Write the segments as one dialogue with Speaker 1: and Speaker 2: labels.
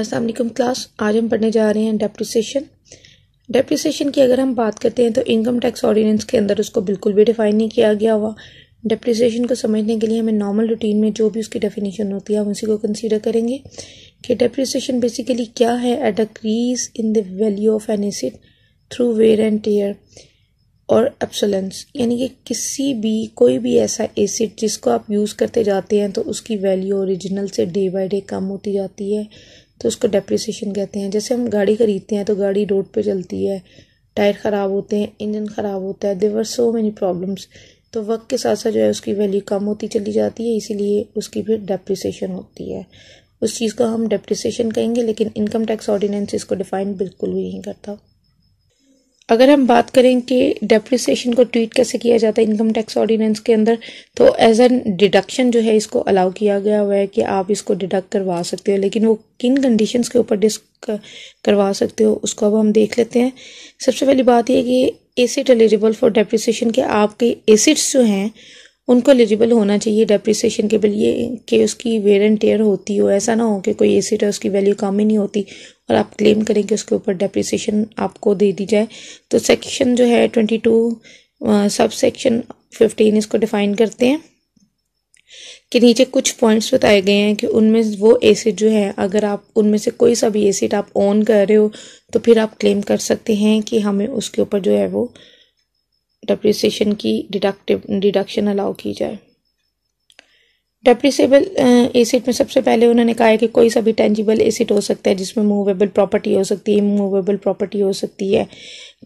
Speaker 1: Aslam class आज हम पढ़ने जा रहे हैं डेप्रिसिएशन डेप्रिसिएशन की अगर हम बात करते हैं तो इनकम टैक्स ऑर्डिनेंस के अंदर उसको बिल्कुल भी डिफाइन नहीं किया गया हुआ डेप्रिसिएशन को समझने के लिए हमें नॉर्मल रूटीन में जो भी उसकी डेफिनेशन होती है हम उसी को कंसीडर करेंगे कि डेप्रिसिएशन बेसिकली क्या है it decrease in the value of an asset through wear and tear और एप्सलेंस यानी कि किसी भी कोई भी ऐसा एसिड जिसको आप यूज़ करते जाते हैं तो उसकी वैल्यू ओरिजिनल से डे बाई डे कम होती जाती है तो उसको डेप्रिसिएशन कहते हैं जैसे हम गाड़ी खरीदते हैं तो गाड़ी रोड पे चलती है टायर ख़राब होते हैं इंजन ख़राब होता है देवर सो मैनी प्रॉब्लम्स तो वक्त के साथ साथ जो है उसकी वैल्यू कम होती चली जाती है इसीलिए उसकी फिर डेप्रिसिएशन होती है उस चीज़ का हम डेप्रिसिएशन कहेंगे लेकिन इनकम टैक्स ऑर्डिनेंस इसको डिफ़ाइन बिल्कुल भी नहीं करता अगर हम बात करें कि डेप्रिसिएशन को ट्रीट कैसे किया जाता है इनकम टैक्स ऑर्डिनेंस के अंदर तो एज एन डिडक्शन जो है इसको अलाउ किया गया हुआ है कि आप इसको डिडक्ट करवा सकते हो लेकिन वो किन कंडीशंस के ऊपर डिस्क करवा सकते हो उसको अब हम देख लेते हैं सबसे पहली बात यह कि एसिड एलिजिबल फॉर डेप्रिसिएशन के आपके एसिड्स जो हैं उनको एलिजिबल होना चाहिए डेप्रिसिएशन के लिए कि उसकी वेयर एंड टेयर होती हो ऐसा ना हो कि कोई एसिड है उसकी वैल्यू कम ही नहीं होती और आप क्लेम करें कि उसके ऊपर डेप्रिसिएशन आपको दे दी जाए तो सेक्शन जो है twenty two sub section fifteen इसको डिफाइन करते हैं कि नीचे कुछ पॉइंट्स बताए गए हैं कि उनमें वो एसिड जो है अगर आप उनमें से कोई सा भी एसिड आप ऑन कर रहे हो तो फिर आप क्लेम कर सकते हैं कि हमें उसके ऊपर जो है वो डिप्रिसिएशन की डिडक्टिव डिडक्शन अलाउ की जाए डेप्रिसेबल एसिड uh, में सबसे पहले उन्होंने कहा है कि कोई सा भी टेंजिबल एसिड हो सकता है जिसमें मूवेबल प्रॉपर्टी हो सकती है मूवेबल प्रॉपर्टी हो सकती है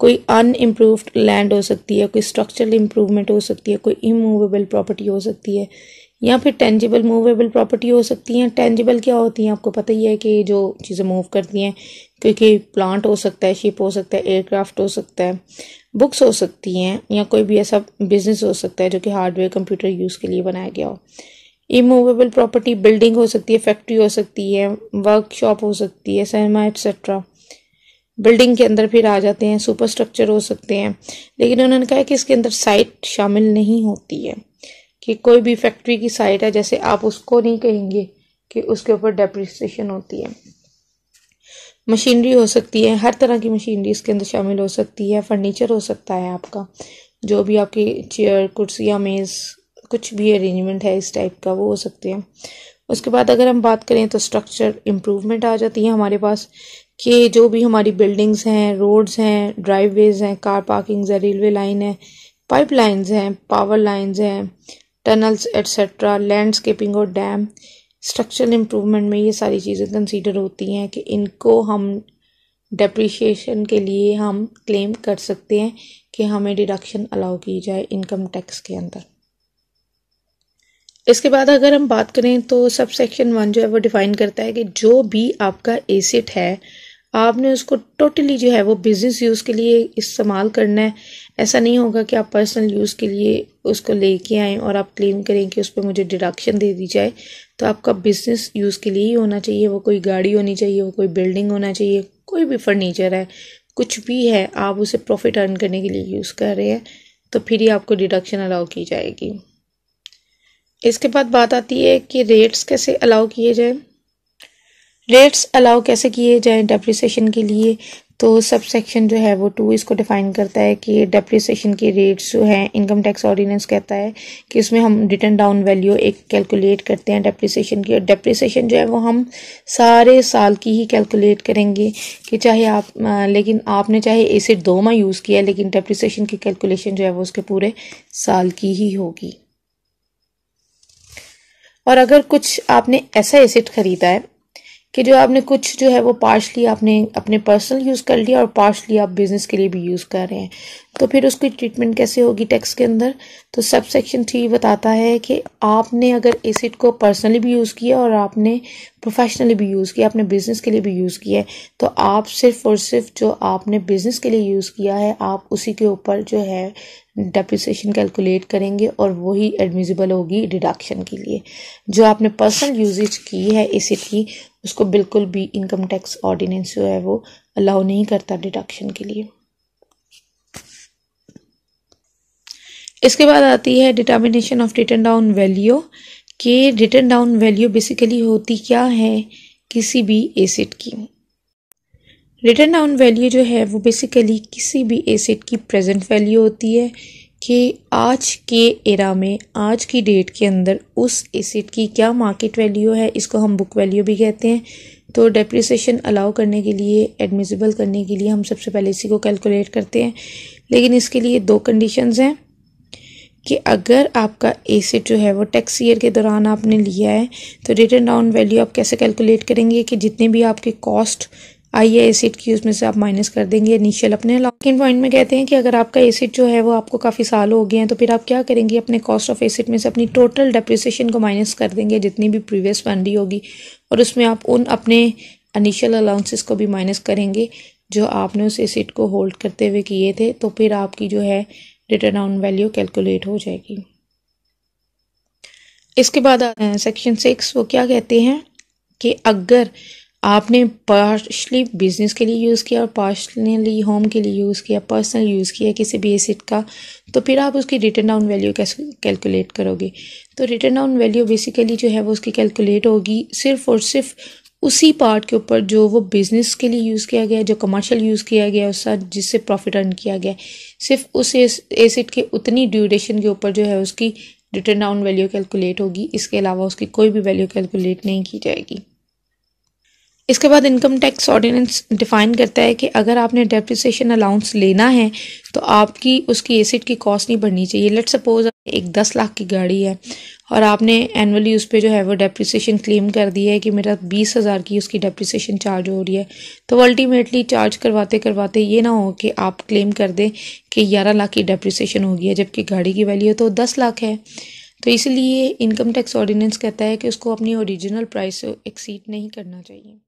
Speaker 1: कोई अनइम्प्रूव्ड लैंड हो सकती है कोई स्ट्रक्चरल इम्प्रूवमेंट हो सकती है कोई इमूवेबल प्रॉपर्टी हो सकती है या फिर टेंजिबल मूवेबल प्रॉपर्टी हो सकती हैं टेंजिबल क्या होती हैं आपको पता ही है कि जो चीज़ें मूव करती हैं क्योंकि प्लांट हो सकता है शिप हो सकता है एयरक्राफ्ट हो सकता है बुक्स हो सकती हैं या कोई भी ऐसा बिजनेस हो सकता है जो कि हार्डवेयर कंप्यूटर यूज़ के लिए बनाया गया हो इमूवेबल प्रॉपर्टी बिल्डिंग हो सकती है फैक्ट्री हो सकती है वर्कशॉप हो सकती है सिनेमा एक्सेट्रा बिल्डिंग के अंदर फिर आ जाते हैं सुपर स्ट्रक्चर हो सकते हैं लेकिन उन्होंने कहा कि इसके अंदर साइट शामिल नहीं होती है कि कोई भी फैक्ट्री की साइट है जैसे आप उसको नहीं कहेंगे कि उसके ऊपर डेप्रिसिएशन होती है मशीनरी हो सकती है हर तरह की मशीनरी इसके अंदर शामिल हो सकती है फर्नीचर हो सकता है आपका जो भी आपकी चेयर कुर्सियाँ मेज़ कुछ भी अरेंजमेंट है इस टाइप का वो हो सकते हैं उसके बाद अगर हम बात करें तो स्ट्रक्चर इम्प्रूवमेंट आ जाती है हमारे पास कि जो भी हमारी बिल्डिंग्स हैं रोड्स हैं ड्राइववेज हैं कार पार्किंग्स हैं रेलवे लाइन है पाइप लाइन्स हैं पावर लाइन्स हैं टनल्स एट्सट्रा लैंडस्केपिंग और डैम स्ट्रक्चरल इम्प्रूवमेंट में ये सारी चीज़ें कंसीडर होती हैं कि इनको हम डेप्रिशिएशन के लिए हम क्लेम कर सकते हैं कि हमें डिडक्शन अलाउ की जाए इनकम टैक्स के अंदर इसके बाद अगर हम बात करें तो सब सेक्शन वन जो है वो डिफ़ाइन करता है कि जो भी आपका एसेट है आपने उसको टोटली जो है वो बिज़नेस यूज़ के लिए इस्तेमाल करना है ऐसा नहीं होगा कि आप पर्सनल यूज़ के लिए उसको लेके आएँ और आप क्लेम करें कि उस पर मुझे डिडक्शन दे दी जाए तो आपका बिज़नेस यूज़ के लिए ही होना चाहिए वो कोई गाड़ी होनी चाहिए वो कोई बिल्डिंग होना चाहिए कोई भी फर्नीचर है कुछ भी है आप उसे प्रॉफिट अर्न करने के लिए यूज़ कर रहे हैं तो फिर ही आपको डिडक्शन अलाउ की जाएगी इसके बाद बात आती है कि रेट्स कैसे अलाउ किए जाएँ रेट्स अलाउ कैसे किए जाएँ डेप्रिसिएशन के लिए तो सब सेक्शन जो है वो टू इसको डिफाइन करता है कि डेप्रिसिएशन के रेट्स जो हैं इनकम टैक्स ऑर्डिनेंस कहता है कि इसमें हम रिटर्न डाउन वैल्यू एक कैलकुलेट करते हैं डेप्रिसिएशन की और डेप्रिसिएशन जो है वो हम सारे साल की ही कैलकुलेट करेंगे कि चाहे आप आ, लेकिन आपने चाहे इसे दो माह यूज़ किया लेकिन डेप्रिसिएशन की कैलकुलेशन जो है वो उसके पूरे साल की ही होगी और अगर कुछ आपने ऐसा एसेट ख़रीदा है कि जो आपने कुछ जो है वो पार्शली आपने अपने पर्सनल यूज़ कर लिया और पार्शली आप बिज़नेस के लिए भी यूज़ कर रहे हैं तो फिर उसकी ट्रीटमेंट कैसे होगी टैक्स के अंदर तो सब सेक्शन थ्री बताता है कि आपने अगर एसिड को पर्सनली भी यूज़ किया और आपने प्रोफेशनली भी यूज़ किया अपने बिज़नेस के लिए भी यूज़ किया है तो आप सिर्फ और सिर्फ जो आपने बिज़नेस के लिए यूज़ किया है आप उसी के ऊपर जो है डेप्रिसिएशन कैलकुलेट करेंगे और वही एडमिजिबल होगी डिडक्शन के लिए जो आपने पर्सनल यूजेज की है एसिड की उसको बिल्कुल भी इनकम टैक्स ऑर्डिनेंस जो है वो अलाउ नहीं करता डिडक्शन के लिए इसके बाद आती है determination of written down value कि रिटर्न डाउन वैल्यू बेसिकली होती क्या है किसी भी एसिड की रिटर्न डाउन वैल्यू जो है वो बेसिकली किसी भी एसिड की प्रेजेंट वैल्यू होती है कि आज के एरा में आज की डेट के अंदर उस एसिड की क्या मार्केट वैल्यू है इसको हम बुक वैल्यू भी कहते हैं तो डेप्रिसिएशन अलाउ करने के लिए एडमिसिबल करने के लिए हम सबसे पहले इसी को कैलकुलेट करते हैं लेकिन इसके लिए दो कंडीशंस हैं कि अगर आपका एसिड जो है वो टैक्स ईयर के दौरान आपने लिया है तो रिटर्न डाउन वैल्यू आप कैसे कैलकुलेट करेंगे कि जितने भी आपके कॉस्ट आई है एसिड की उसमें से आप माइनस कर देंगे इनिशियल अपने लॉकिन पॉइंट में कहते हैं कि अगर आपका एसिड जो है वो आपको काफ़ी साल हो गए हैं तो फिर आप क्या करेंगे अपने कॉस्ट ऑफ एसिड में से अपनी टोटल डेप्रिसिएशन को माइनस कर देंगे जितनी भी प्रीवियस फंडी होगी और उसमें आप उन अपने इनिशियल अलाउंसेस को भी माइनस करेंगे जो आपने उस एसिड को होल्ड करते हुए किए थे तो फिर आपकी जो है रिटर्न ऑन वैल्यू कैलकुलेट हो जाएगी इसके बाद सेक्शन सिक्स वो क्या कहते हैं कि अगर आपने पार्शली बिजनेस के लिए यूज़ किया और पार्शली होम के लिए यूज़ किया पर्सनल यूज़ किया किसी भी एसिड का तो फिर आप उसकी रिटर्न डाउन वैल्यू कैसे कैलकुलेट करोगे तो रिटर्न डाउन वैल्यू बेसिकली जो है वो उसकी कैलकुलेट होगी सिर्फ और सिर्फ उसी पार्ट के ऊपर जो वो बिज़नेस के लिए यूज़ किया गया जो कमर्शियल यूज़ किया गया उसका जिससे प्रॉफिट अर्न किया गया सिर्फ उस एसिड के उतनी ड्यूरेशन के ऊपर जो है उसकी रिटर्न डाउन वैल्यू कैलकुलेट होगी इसके अलावा उसकी कोई भी वैल्यू कैलकुलेट नहीं की जाएगी इसके बाद इनकम टैक्स ऑर्डिनेंस डिफाइन करता है कि अगर आपने डेप्रिसिएशन अलाउंस लेना है तो आपकी उसकी एसिड की कॉस्ट नहीं बढ़नी चाहिए लेट सपोज एक दस लाख की गाड़ी है और आपने एनुअली उस पर जो है वो डेप्रिसिएशन क्लेम कर दी है कि मेरा बीस हज़ार की उसकी डेप्रिसिएशन चार्ज हो रही है तो अल्टीमेटली चार्ज करवाते करवाते ये ना हो कि आप क्लेम कर दें कि ग्यारह लाख की डेप्रिसिएशन होगी है जबकि गाड़ी की वैल्यू तो दस लाख है तो इसलिए इनकम टैक्स ऑर्डिनेंस कहता है कि उसको अपनी ओरिजिनल प्राइस एक्सीड नहीं करना चाहिए